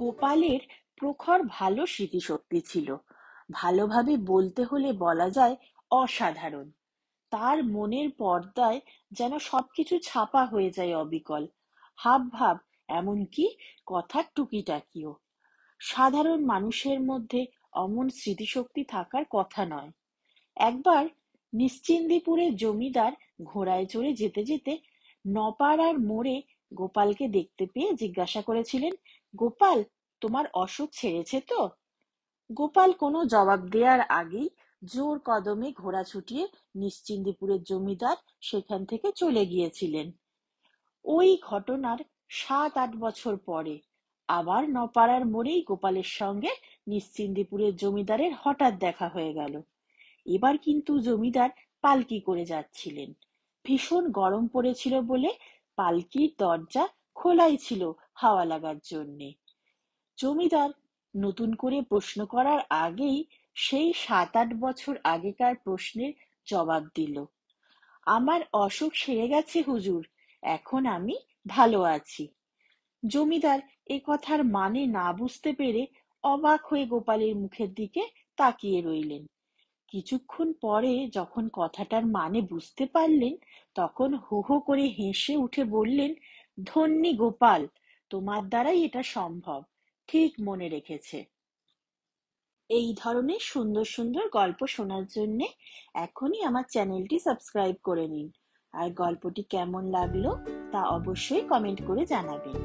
গোপালের প্রখর ভালো স্মৃতিশক্তি ছিল ভালোভাবে বলতে হলে বলা যায় অসাধারণ তার মনের পর্দায় যেন সবকিছু ছাপা হয়ে যায় অবিকল হাব ভাব এমনকি কথার টুকিটাকিও সাধারণ মানুষের মধ্যে অমন স্মৃতিশক্তি থাকার কথা নয় একবার নিশ্চিন্দিপুরে জমিদার ঘোড়ায় চড়ে যেতে যেতে নপাড়ার মোড়ে গোপালকে দেখতে পেয়ে জিজ্ঞাসা করেছিলেন গোপাল, তোমার অসুখ ছেড়েছে তো? গোপাল কোনো জবাব দেওয়ার আগেই জোর কদমে ঘোড়া ছুটিয়ে নিশ্চিন্দিপুরের জমিদার সেখান থেকে চলে গিয়েছিলেন ওই ঘটনার সাত আট বছর পরে আবার নপাড়ার মোড়েই গোপালের সঙ্গে নিশ্চিন্দিপুরের জমিদারের হঠাৎ দেখা হয়ে গেল এবার কিন্তু জমিদার পালকি করে যাচ্ছিলেন ভীষণ গরম পড়েছিল বলে পালকির দরজা খোলাই ছিল হাওয়া লাগার জন্যে জমিদার নতুন করে প্রশ্ন করার আগেই সেই সাত আট বছর আগেকার প্রশ্নের জবাব দিল আমার অসুখ সেরে গেছে হুজুর এখন আমি ভালো আছি জমিদার এ কথার মানে না বুঝতে পেরে অবাক হয়ে গোপালের মুখের দিকে তাকিয়ে রইলেন কিছুক্ষণ পরে যখন কথাটার মানে বুঝতে পারলেন তখন হো হো করে হেসে উঠে বললেন ধন্যি গোপাল তোমার দ্বারাই এটা সম্ভব ঠিক মনে রেখেছে এই ধরনের সুন্দর সুন্দর গল্প শোনার জন্যে এখনই আমার চ্যানেলটি সাবস্ক্রাইব করে নিন আর গল্পটি কেমন লাগলো তা অবশ্যই কমেন্ট করে জানাবেন